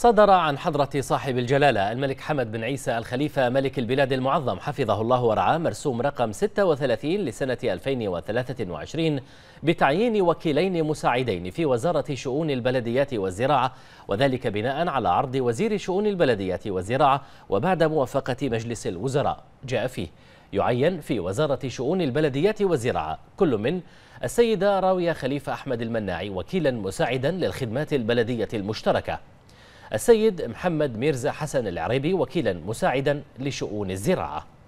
صدر عن حضرة صاحب الجلالة الملك حمد بن عيسى الخليفة ملك البلاد المعظم حفظه الله ورعاه مرسوم رقم 36 لسنة 2023 بتعيين وكيلين مساعدين في وزارة شؤون البلديات والزراعة وذلك بناء على عرض وزير شؤون البلديات والزراعة وبعد موافقة مجلس الوزراء جاء فيه يعين في وزارة شؤون البلديات والزراعة كل من السيدة راوية خليفة أحمد المناعي وكيلا مساعدا للخدمات البلدية المشتركة السيد محمد ميرزا حسن العريبي وكيلا مساعدا لشؤون الزراعه